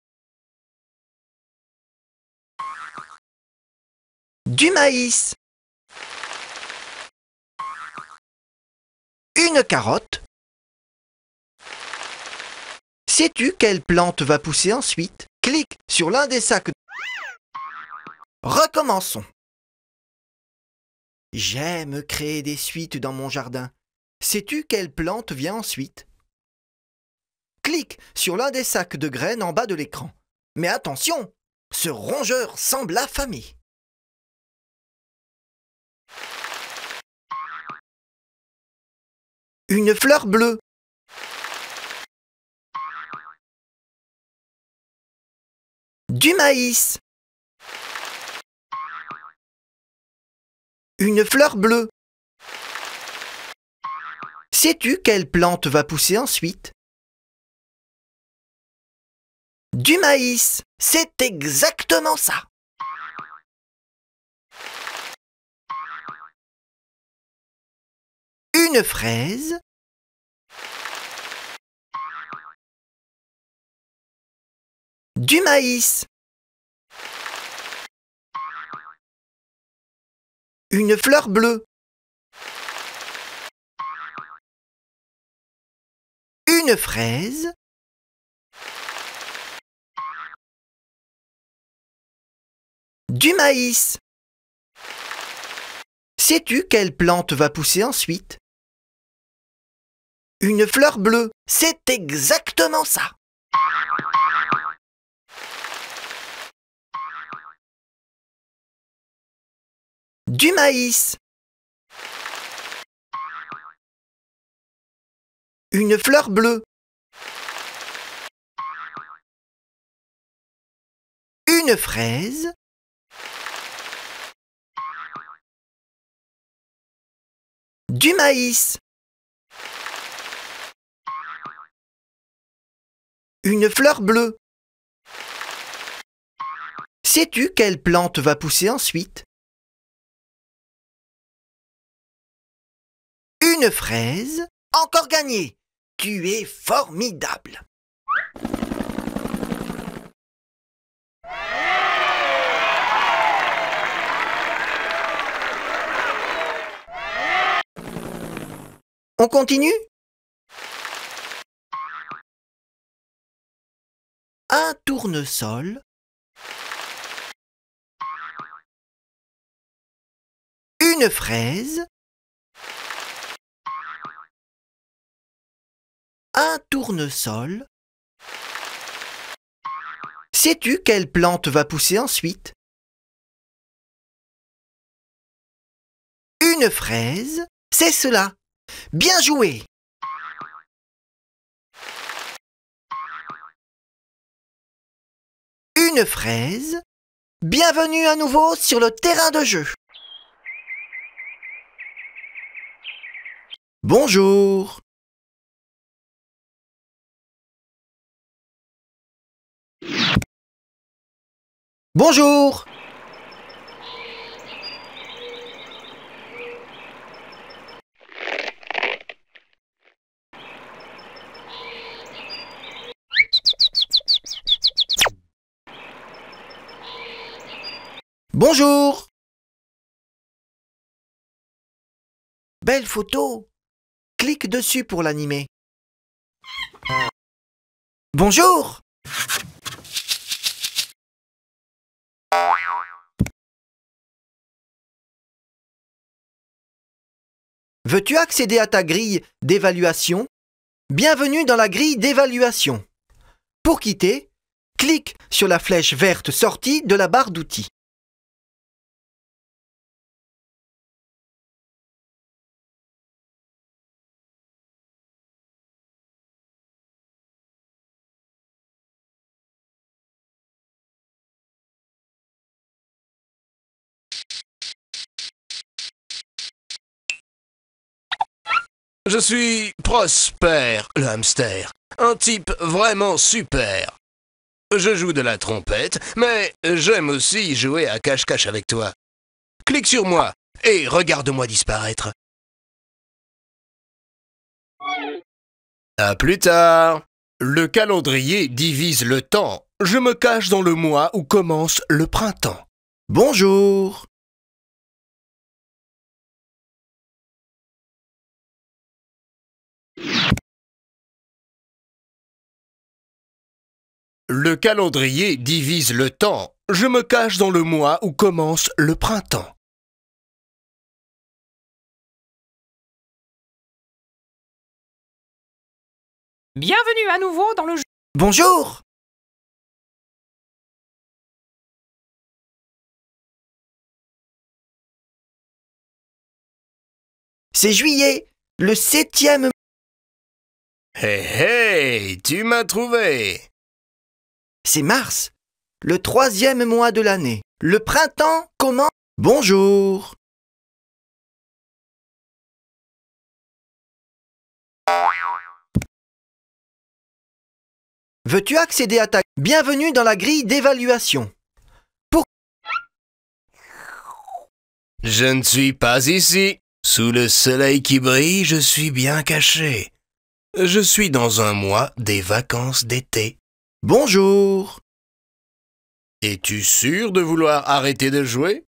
Du maïs. une carotte. Sais-tu quelle plante va pousser ensuite Clique sur l'un des sacs. Recommençons. J'aime créer des suites dans mon jardin. Sais-tu quelle plante vient ensuite Clique sur l'un des sacs de graines en bas de l'écran. Mais attention, ce rongeur semble affamé. Une fleur bleue. Du maïs. Une fleur bleue. Sais-tu quelle plante va pousser ensuite Du maïs. C'est exactement ça. une fraise. Du maïs. Une fleur bleue. Une fraise. Du maïs. Sais-tu quelle plante va pousser ensuite une fleur bleue. C'est exactement ça. Du maïs. Une fleur bleue. Une fraise. Du maïs. une fleur bleue. Sais-tu quelle plante va pousser ensuite Une fraise, encore gagnée. Tu es formidable. On continue un tournesol, une fraise, un tournesol. Sais-tu quelle plante va pousser ensuite Une fraise, c'est cela. Bien joué une fraise. Bienvenue à nouveau sur le terrain de jeu. Bonjour. Bonjour. Bonjour Belle photo Clique dessus pour l'animer. Bonjour Veux-tu accéder à ta grille d'évaluation Bienvenue dans la grille d'évaluation. Pour quitter, clique sur la flèche verte sortie de la barre d'outils. Je suis Prosper, le hamster. Un type vraiment super. Je joue de la trompette, mais j'aime aussi jouer à cache-cache avec toi. Clique sur moi et regarde-moi disparaître. À plus tard. Le calendrier divise le temps. Je me cache dans le mois où commence le printemps. Bonjour. Le calendrier divise le temps. Je me cache dans le mois où commence le printemps. Bienvenue à nouveau dans le jeu. Bonjour C'est juillet, le septième. Hé hé, tu m'as trouvé c'est mars, le troisième mois de l'année. Le printemps commence. Bonjour. Veux-tu accéder à ta... Bienvenue dans la grille d'évaluation. Pour... Je ne suis pas ici. Sous le soleil qui brille, je suis bien caché. Je suis dans un mois des vacances d'été. Bonjour Es-tu sûr de vouloir arrêter de jouer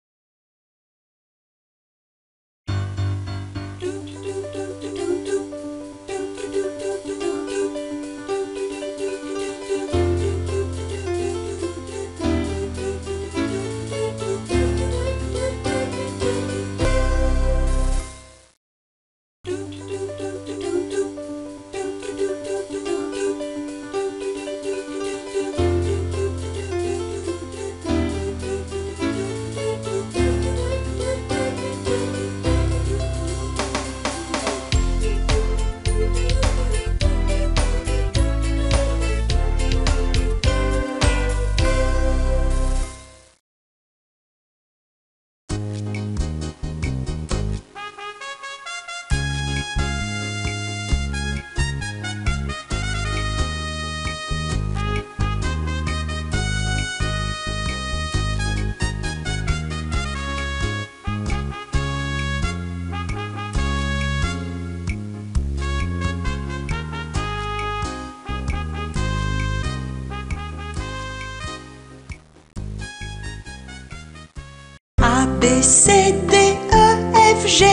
C, D, E, F, G,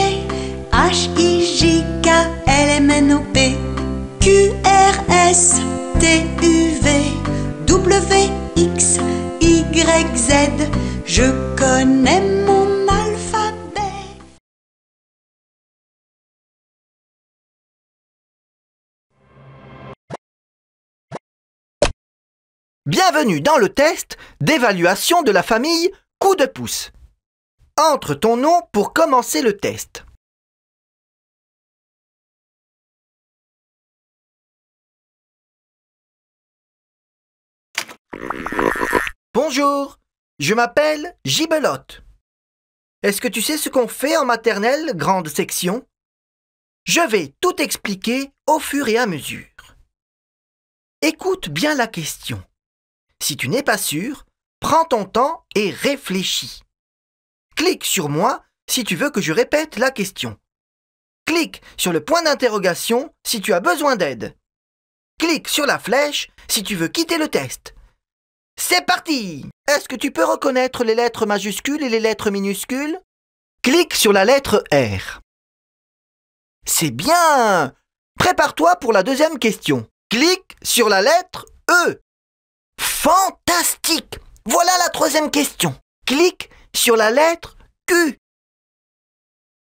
H, I, J, K, L, M, N, O, P, Q, R, S, T, U, V, W, X, Y, Z. Je connais mon alphabet. Bienvenue dans le test d'évaluation de la famille coup de pouce. Entre ton nom pour commencer le test. Bonjour, je m'appelle Gibelotte. Est-ce que tu sais ce qu'on fait en maternelle, grande section Je vais tout expliquer au fur et à mesure. Écoute bien la question. Si tu n'es pas sûr, prends ton temps et réfléchis. Clique sur moi si tu veux que je répète la question. Clique sur le point d'interrogation si tu as besoin d'aide. Clique sur la flèche si tu veux quitter le test. C'est parti Est-ce que tu peux reconnaître les lettres majuscules et les lettres minuscules Clique sur la lettre R. C'est bien Prépare-toi pour la deuxième question. Clique sur la lettre E. Fantastique Voilà la troisième question. Clique sur la lettre Q.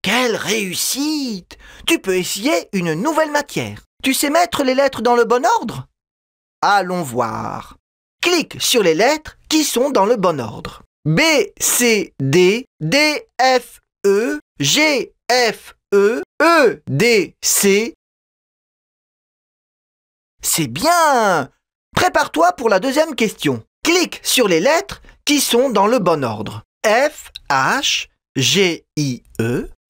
Quelle réussite Tu peux essayer une nouvelle matière. Tu sais mettre les lettres dans le bon ordre Allons voir. Clique sur les lettres qui sont dans le bon ordre. B, C, D, D, F, E, G, F, E, E, D, C. C'est bien Prépare-toi pour la deuxième question. Clique sur les lettres qui sont dans le bon ordre. F H G I E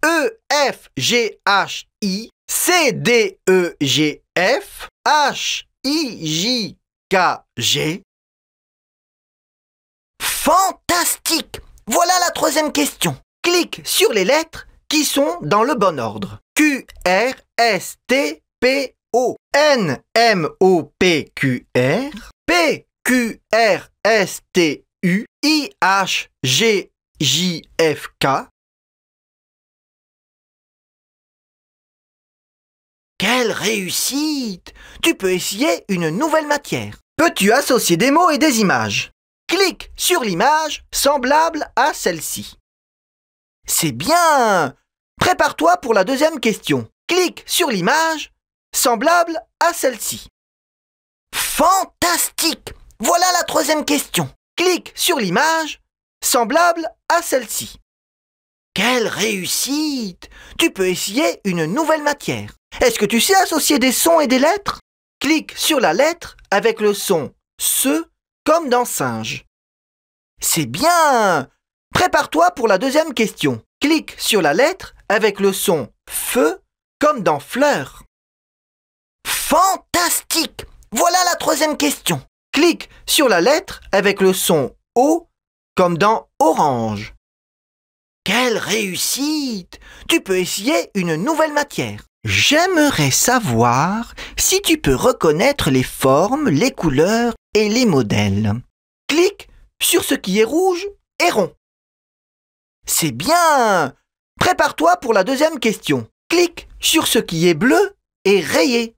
E F G H I C D E G F H I J K G Fantastique Voilà la troisième question. Clique sur les lettres qui sont dans le bon ordre. Q, R, S, T, P, O, N, M, O, P, Q, R, P, Q, R, S, T, U, H, G, J, F, K. Quelle réussite Tu peux essayer une nouvelle matière. Peux-tu associer des mots et des images Clique sur l'image semblable à celle-ci. C'est bien Prépare-toi pour la deuxième question. Clique sur l'image semblable à celle-ci. Fantastique Voilà la troisième question clique sur l'image semblable à celle-ci. Quelle réussite Tu peux essayer une nouvelle matière. Est-ce que tu sais associer des sons et des lettres Clique sur la lettre avec le son ce comme dans singe. C'est bien Prépare-toi pour la deuxième question. Clique sur la lettre avec le son feu comme dans fleur. Fantastique Voilà la troisième question clique sur la lettre avec le son O comme dans orange. Quelle réussite Tu peux essayer une nouvelle matière. J'aimerais savoir si tu peux reconnaître les formes, les couleurs et les modèles. Clique sur ce qui est rouge et rond. C'est bien Prépare-toi pour la deuxième question. Clique sur ce qui est bleu et rayé.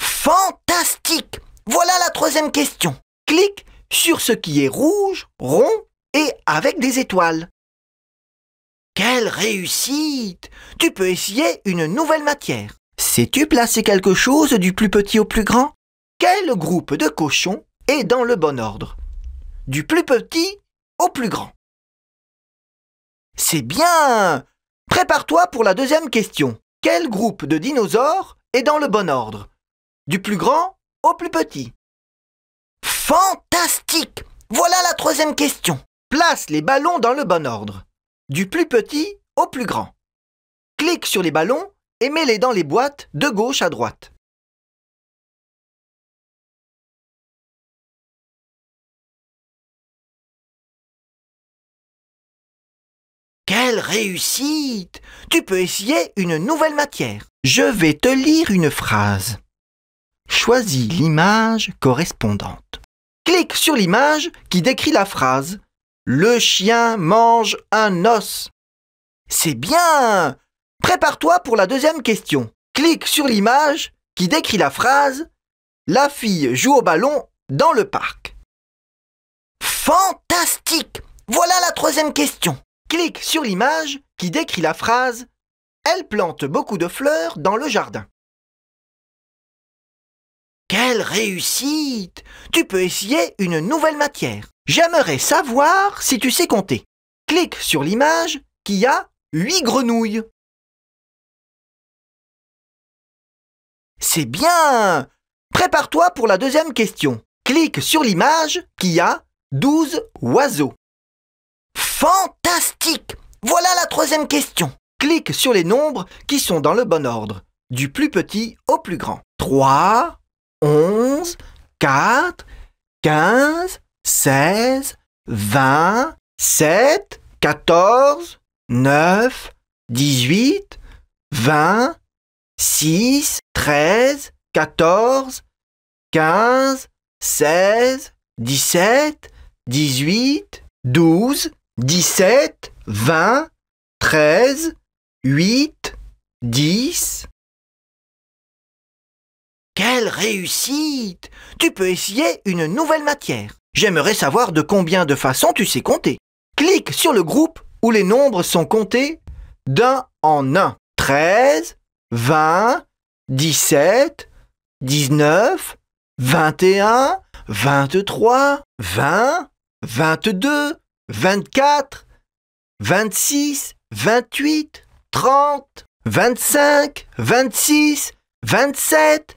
Fantastique voilà la troisième question. Clique sur ce qui est rouge, rond et avec des étoiles. Quelle réussite Tu peux essayer une nouvelle matière. Sais-tu placer quelque chose du plus petit au plus grand Quel groupe de cochons est dans le bon ordre Du plus petit au plus grand. C'est bien Prépare-toi pour la deuxième question. Quel groupe de dinosaures est dans le bon ordre Du plus grand au plus petit. Fantastique Voilà la troisième question. Place les ballons dans le bon ordre. Du plus petit au plus grand. Clique sur les ballons et mets-les dans les boîtes de gauche à droite. Quelle réussite Tu peux essayer une nouvelle matière. Je vais te lire une phrase choisis l'image correspondante. Clique sur l'image qui décrit la phrase ⁇ Le chien mange un os ⁇ C'est bien Prépare-toi pour la deuxième question. Clique sur l'image qui décrit la phrase ⁇ La fille joue au ballon dans le parc ⁇ Fantastique Voilà la troisième question. Clique sur l'image qui décrit la phrase ⁇ Elle plante beaucoup de fleurs dans le jardin ⁇ quelle réussite Tu peux essayer une nouvelle matière. J'aimerais savoir si tu sais compter. Clique sur l'image qui a 8 grenouilles. C'est bien Prépare-toi pour la deuxième question. Clique sur l'image qui a 12 oiseaux. Fantastique Voilà la troisième question. Clique sur les nombres qui sont dans le bon ordre, du plus petit au plus grand. 3, 11, 4, 15, 16, 20, 7, 14, 9, 18, 20, 6, 13, 14, 15, 16, 17, 18, 12, 17, 20, 13, 8, 10, quelle réussite Tu peux essayer une nouvelle matière. J'aimerais savoir de combien de façons tu sais compter. Clique sur le groupe où les nombres sont comptés d'un en un. 13, 20, 17, 19, 21, 23, 20, 22, 24, 26, 28, 30, 25, 26, 27,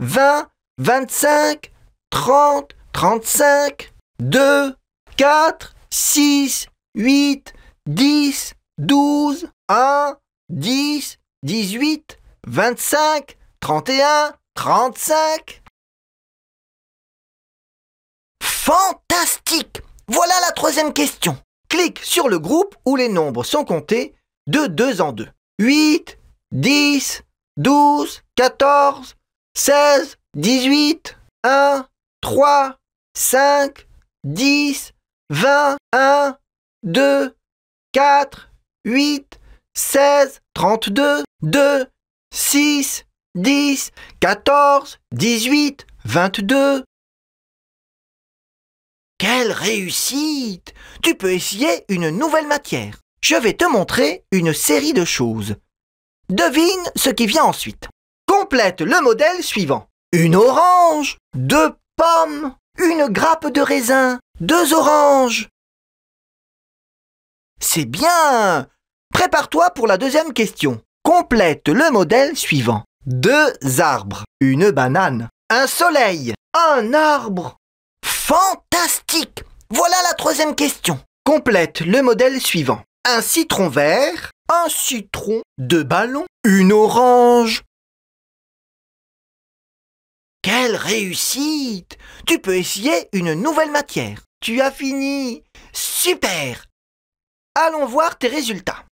20, 25, 30, 35, 2, 4, 6, 8, 10, 12, 1, 10, 18, 25, 31, 35. Fantastique Voilà la troisième question. Clique sur le groupe où les nombres sont comptés de 2 en 2. 8, 10, 12, 14, 16, 18, 1, 3, 5, 10, 20, 1, 2, 4, 8, 16, 32, 2, 6, 10, 14, 18, 22. Quelle réussite Tu peux essayer une nouvelle matière. Je vais te montrer une série de choses. Devine ce qui vient ensuite complète le modèle suivant. Une orange, deux pommes, une grappe de raisin, deux oranges. C'est bien Prépare-toi pour la deuxième question. Complète le modèle suivant. Deux arbres, une banane, un soleil, un arbre. Fantastique Voilà la troisième question. Complète le modèle suivant. Un citron vert, un citron, deux ballons, une orange, quelle réussite Tu peux essayer une nouvelle matière. Tu as fini. Super Allons voir tes résultats.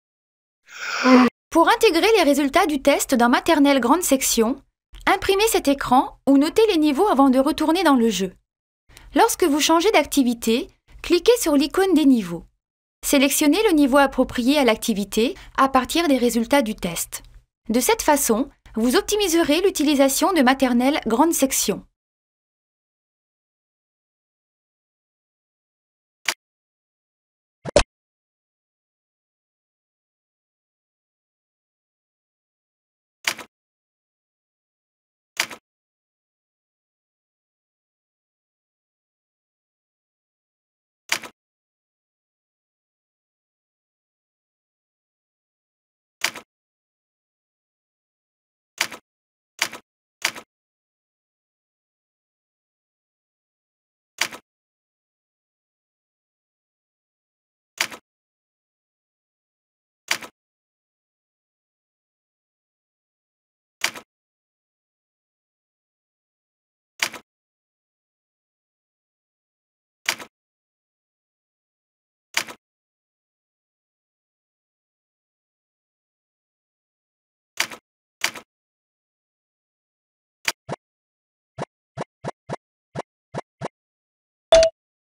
Pour intégrer les résultats du test dans maternelle grande section, imprimez cet écran ou notez les niveaux avant de retourner dans le jeu. Lorsque vous changez d'activité, cliquez sur l'icône des niveaux. Sélectionnez le niveau approprié à l'activité à partir des résultats du test. De cette façon, vous optimiserez l'utilisation de maternelles grande section.